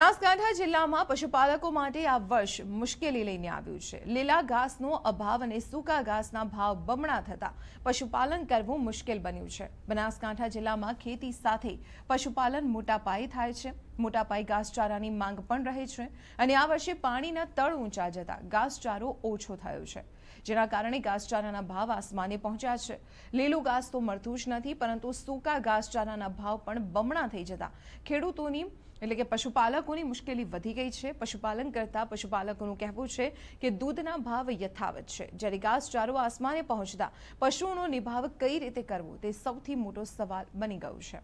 બનાસકાંઠા જિલ્લામાં પશુપાલકો માટે આ વર્ષ મુશ્કેલી લઈને આવ્યું છે લીલા ઘાસનો અભાવ અને સૂકા ઘાસના ભાવ બમણા થતા પશુપાલન કરવું મુશ્કેલ બન્યું છે બનાસકાંઠા જિલ્લામાં ખેતી સાથે પશુપાલન મોટા પાયે થાય છે મોટા પાયે ઘાસચારાની માંગ પણ રહે છે અને આ વર્ષે પાણીના તળ ઊંચા જતા ઘાસચારો ઓછો થયો છે જેના કારણે ઘાસચારાના ભાવ આસમાને પહોંચ્યા છે લીલું ઘાસ તો મળતું જ નથી પરંતુ સૂકા ઘાસચારાના ભાવ પણ બમણા થઈ જતા ખેડૂતોની એટલે કે પશુપાલકોની મુશ્કેલી વધી ગઈ છે પશુપાલન કરતા પશુપાલકોનું કહેવું છે કે દૂધના ભાવ યથાવત છે જ્યારે ઘાસચારો આસમાને પહોંચતા પશુઓનો નિભાવ કઈ રીતે કરવો તે સૌથી મોટો સવાલ બની ગયો છે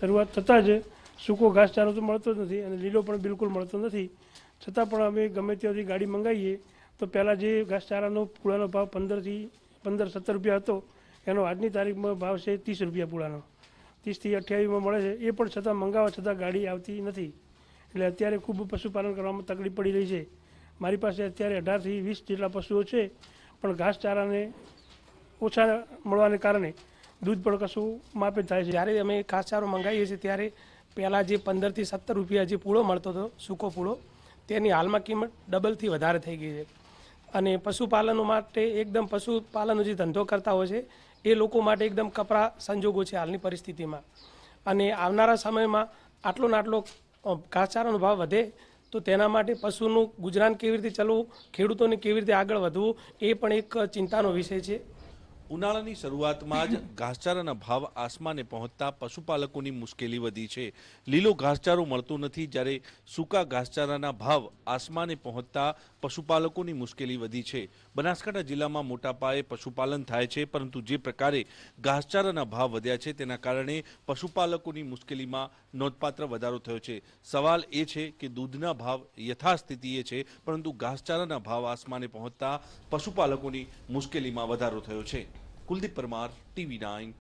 શરૂઆત થતાં જ સૂકો ઘાસચારો તો મળતો જ નથી અને લીલો પણ બિલકુલ મળતો નથી છતાં પણ અમે ગમે ત્યાંથી ગાડી મંગાવીએ તો પહેલાં જે ઘાસચારાનો પૂળાનો ભાવ પંદરથી પંદર સત્તર રૂપિયા હતો એનો આજની તારીખમાં ભાવ છે ત્રીસ રૂપિયા પૂળાનો ત્રીસથી અઠ્યાવીસમાં મળે છે એ પણ છતાં મંગાવવા છતાં ગાડી આવતી નથી એટલે અત્યારે ખૂબ પશુપાલન કરવામાં તકલીફ પડી રહી છે મારી પાસે અત્યારે અઢારથી વીસ જેટલા પશુઓ છે પણ ઘાસચારાને ઓછા મળવાને કારણે દૂધ પણ કશું માપે થાય છે જ્યારે અમે ઘાસચારો મંગાવીએ છીએ ત્યારે પહેલાં જે પંદરથી સત્તર રૂપિયા જે પૂળો મળતો હતો સૂકો પૂળો તેની હાલમાં કિંમત ડબલથી વધારે થઈ ગઈ છે અને પશુપાલનો માટે એકદમ પશુપાલનનો જે ધંધો કરતા હોય છે એ લોકો માટે એકદમ કપરા સંજોગો છે હાલની પરિસ્થિતિમાં અને આવનારા સમયમાં આટલો ને આટલો ઘાસચારાનો ભાવ વધે તો તેના માટે પશુનું ગુજરાન કેવી રીતે ચલવું ખેડૂતોને કેવી રીતે આગળ વધવું એ પણ એક ચિંતાનો વિષય છે ઉનાળાની શરૂઆતમાં જ ઘાસચારાના ભાવ આસમાને પહોંચતા પશુપાલકોની મુશ્કેલી વધી છે લીલો ઘાસચારો મળતો નથી જ્યારે સૂકા ઘાસચારાના ભાવ આસમાને પહોંચતા પશુપાલકોની મુશ્કેલી વધી છે બનાસકાંઠા જિલ્લામાં મોટા પાયે પશુપાલન થાય છે પરંતુ જે પ્રકારે ઘાસચારાના ભાવ વધ્યા છે તેના કારણે પશુપાલકોની મુશ્કેલીમાં નોંધપાત્ર વધારો થયો છે સવાલ એ છે કે દૂધના ભાવ યથાસ્થિતિએ છે પરંતુ ઘાસચારાના ભાવ આસમાને પહોંચતા પશુપાલકોની મુશ્કેલીમાં વધારો થયો છે કુલદીપ પરમાર ટીવી નાઇન